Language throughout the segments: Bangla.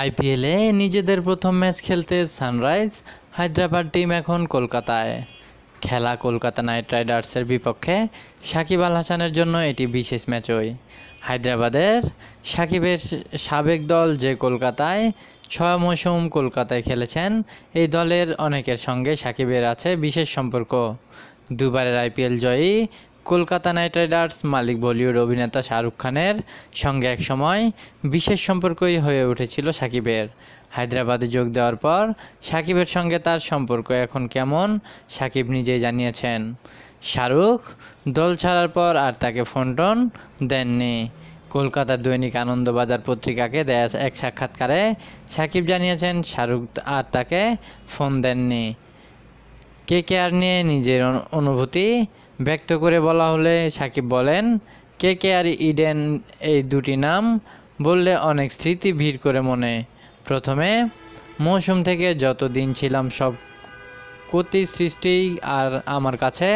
আইপিএলে নিজেদের প্রথম ম্যাচ খেলতে সানরাইজ হায়দ্রাবাদ টিম এখন কলকাতায় খেলা কলকাতা নাইট রাইডার্সের বিপক্ষে সাকিব আল হাসানের জন্য এটি বিশেষ ম্যাচ ওই হায়দ্রাবাদের সাকিবের সাবেক দল যে কলকাতায় ছয় মৌসুম কলকাতায় খেলেছেন এই দলের অনেকের সঙ্গে সাকিবের আছে বিশেষ সম্পর্ক দুবারের আইপিএল জয়ী কলকাতা নাইট রাইডার্স মালিক বলিউড অভিনেতা শাহরুখ খানের সঙ্গে একসময় বিশেষ সম্পর্কই হয়ে উঠেছিল সাকিবের হায়দ্রাবাদে যোগ দেওয়ার পর সাকিবের সঙ্গে তার সম্পর্ক এখন কেমন সাকিব নিজেই জানিয়েছেন শাহরুখ দল ছাড়ার পর আর তাকে ফোনটন দেননি কলকাতা দৈনিক আনন্দবাজার পত্রিকাকে দেয়া এক সাক্ষাৎকারে সাকিব জানিয়েছেন শাহরুখ আর তাকে ফোন দেননি কে কে আর নিয়ে নিজের অনুভূতি ব্যক্ত করে বলা হলে সাকিব বলেন কে কে আর ইডেন এই দুটি নাম বললে অনেক স্মৃতি ভিড় করে মনে প্রথমে মৌসুম থেকে যত দিন ছিলাম সব প্রতি সৃষ্টি আর আমার কাছে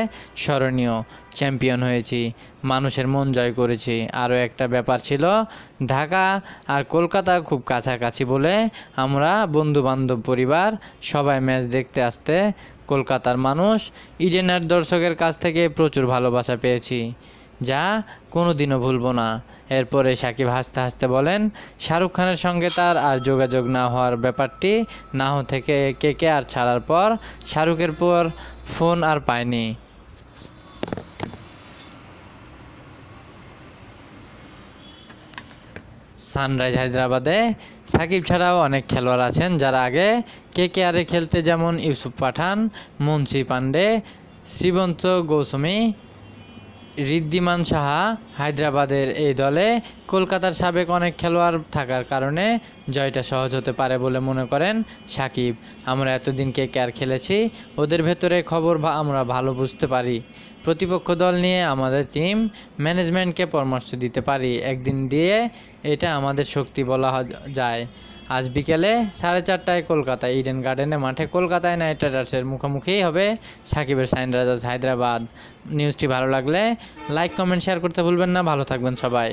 স্মরণীয় চ্যাম্পিয়ন হয়েছি মানুষের মন জয় করেছি আরও একটা ব্যাপার ছিল ঢাকা আর কলকাতা খুব কাছাকাছি বলে আমরা বন্ধুবান্ধব পরিবার সবাই ম্যাচ দেখতে আসতে কলকাতার মানুষ ইডেনের দর্শকের কাছ থেকে প্রচুর ভালোবাসা পেয়েছি যা কোনোদিনও ভুলবো না এরপরে সাকিব হাসতে হাসতে বলেন শাহরুখ খানের সঙ্গে তার আর যোগাযোগ না হওয়ার ব্যাপারটি না থেকে কে কে আর ছাড়ার পর শাহরুখের পর ফোন আর পায়নি সানরাইজ হায়দ্রাবাদে সাকিব ছাড়াও অনেক খেলোয়াড় আছেন যারা আগে কে কে আরে খেলতে যেমন ইউসুফ পাঠান মুন্সি পান্ডে শ্রীবন্ত গৌসমী ঋদ্ধিমান সাহা হায়দ্রাবাদের এই দলে কলকাতার সাবেক অনেক খেলোয়াড় থাকার কারণে জয়টা সহজ হতে পারে বলে মনে করেন সাকিব আমরা এতদিন কে কেয়ার খেলেছি ওদের ভেতরে খবর বা আমরা ভালো বুঝতে পারি প্রতিপক্ষ দল নিয়ে আমাদের টিম ম্যানেজমেন্টকে পরামর্শ দিতে পারি একদিন দিয়ে এটা আমাদের শক্তি বলা যায় আজ বিকেলে সাড়ে চারটায় কলকাতা ইডেন গার্ডেনে মাঠে কলকাতায় নাইট রাইডার্সের মুখোমুখি হবে সাকিবের সানরাইজার্স হায়দ্রাবাদ নিউজটি ভালো লাগলে লাইক কমেন্ট শেয়ার করতে ভুলবেন না ভালো থাকবেন সবাই